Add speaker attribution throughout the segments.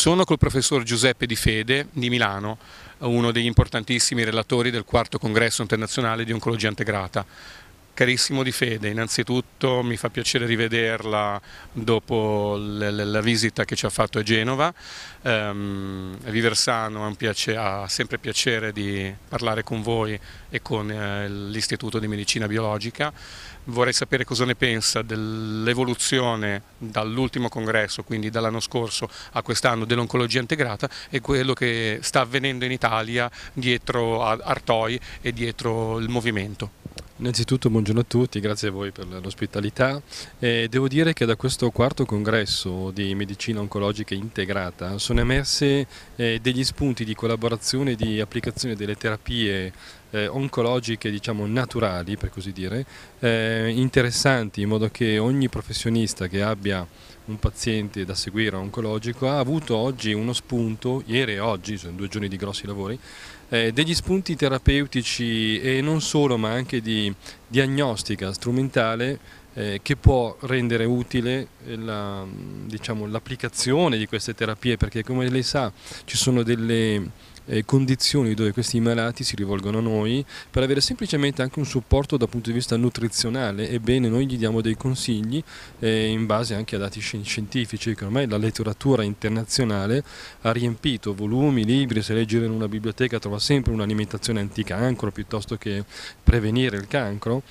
Speaker 1: Sono col professor Giuseppe Di Fede di Milano, uno degli importantissimi relatori del quarto congresso internazionale di oncologia integrata. Carissimo di fede, innanzitutto mi fa piacere rivederla dopo la visita che ci ha fatto a Genova. Um, ehm, Riversano ha, piace, ha, sempre piacere di parlare con voi e con eh, l'Istituto di Medicina Biologica. Vorrei sapere cosa ne pensa dell'evoluzione dall'ultimo congresso, quindi dall'anno scorso a quest'anno, dell'oncologia integrata e quello che sta avvenendo in Italia dietro a
Speaker 2: Artoi e dietro il movimento. Innanzitutto buongiorno a tutti, grazie a voi per l'ospitalità. Eh, devo dire che da questo quarto congresso di medicina oncologica integrata sono emersi eh, degli spunti di collaborazione e di applicazione delle terapie eh, oncologiche diciamo naturali per così dire, eh, interessanti in modo che ogni professionista che abbia un paziente da seguire oncologico ha avuto oggi uno spunto, ieri e oggi, sono due giorni di grossi lavori, eh, degli spunti terapeutici e non solo ma anche di diagnostica strumentale eh, che può rendere utile l'applicazione la, diciamo, di queste terapie perché come lei sa ci sono delle eh, condizioni dove questi malati si rivolgono a noi per avere semplicemente anche un supporto dal punto di vista nutrizionale, ebbene noi gli diamo dei consigli eh, in base anche a dati scientifici che ormai la letteratura internazionale ha riempito volumi, libri, se leggere in una biblioteca trova sempre un'alimentazione anticancro piuttosto che prevenire il cancro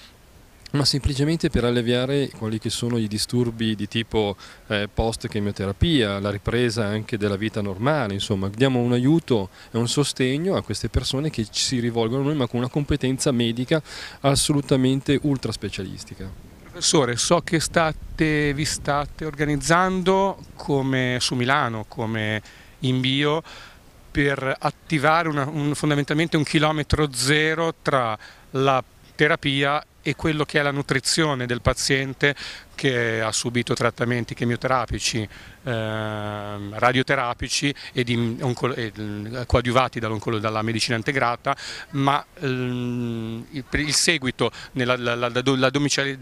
Speaker 2: ma semplicemente per alleviare quelli che sono i disturbi di tipo eh, post-chemioterapia, la ripresa anche della vita normale, insomma, diamo un aiuto e un sostegno a queste persone che ci si rivolgono a noi ma con una competenza medica assolutamente ultra specialistica. Professore, so che state, vi state organizzando come su Milano,
Speaker 1: come in bio, per attivare una, un, fondamentalmente un chilometro zero tra la terapia e quello che è la nutrizione del paziente che ha subito trattamenti chemioterapici, eh, radioterapici e, mm, coadiuvati dalla medicina integrata, ma eh, il, seguito, nella, la, la, la, domicili,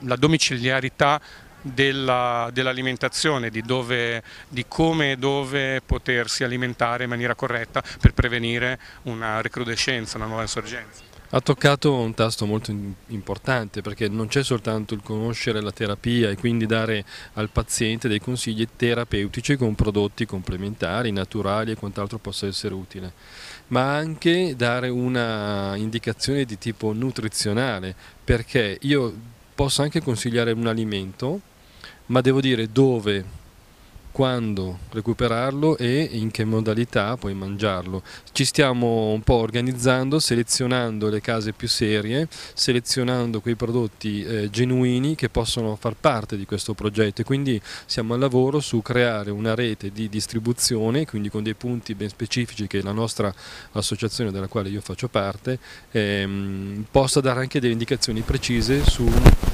Speaker 1: la domiciliarità dell'alimentazione, dell di, di, come e dove potersi alimentare in maniera corretta per prevenire una recrudescenza, una nuova insorgenza.
Speaker 2: Ha toccato un tasto molto importante perché non c'è soltanto il conoscere la terapia e quindi dare al paziente dei consigli terapeutici con prodotti complementari, naturali e quant'altro possa essere utile, ma anche dare una indicazione di tipo nutrizionale perché io posso anche consigliare un alimento ma devo dire dove quando recuperarlo e in che modalità puoi mangiarlo. Ci stiamo un po' organizzando, selezionando le case più serie, selezionando quei prodotti eh, genuini che possono far parte di questo progetto e quindi siamo al lavoro su creare una rete di distribuzione, quindi con dei punti ben specifici che la nostra associazione della quale io faccio parte ehm, possa dare anche delle indicazioni precise su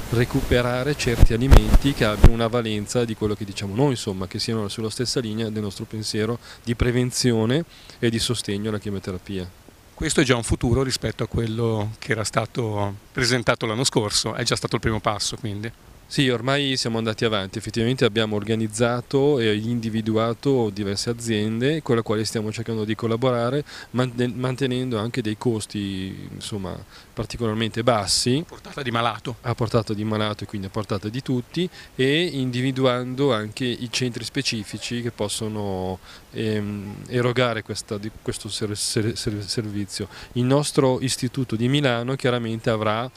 Speaker 2: recuperare certi alimenti che abbiano una valenza di quello che diciamo noi, insomma, che siano continuano sulla stessa linea del nostro pensiero di prevenzione e di sostegno alla chemioterapia.
Speaker 1: Questo è già un futuro rispetto a quello che era stato
Speaker 2: presentato l'anno scorso, è già stato il primo passo quindi. Sì, ormai siamo andati avanti, effettivamente abbiamo organizzato e individuato diverse aziende con le quali stiamo cercando di collaborare mantenendo anche dei costi insomma, particolarmente bassi. A portata di malato. A portata di malato e quindi a portata di tutti e individuando anche i centri specifici che possono ehm, erogare questa, questo servizio. Il nostro istituto di Milano chiaramente avrà,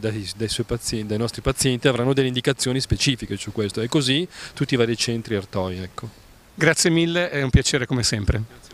Speaker 2: dai, dai, suoi pazienti, dai nostri pazienti avranno daranno delle indicazioni specifiche su questo e così tutti i vari centri Artoi. Ecco. Grazie mille, è un piacere come sempre.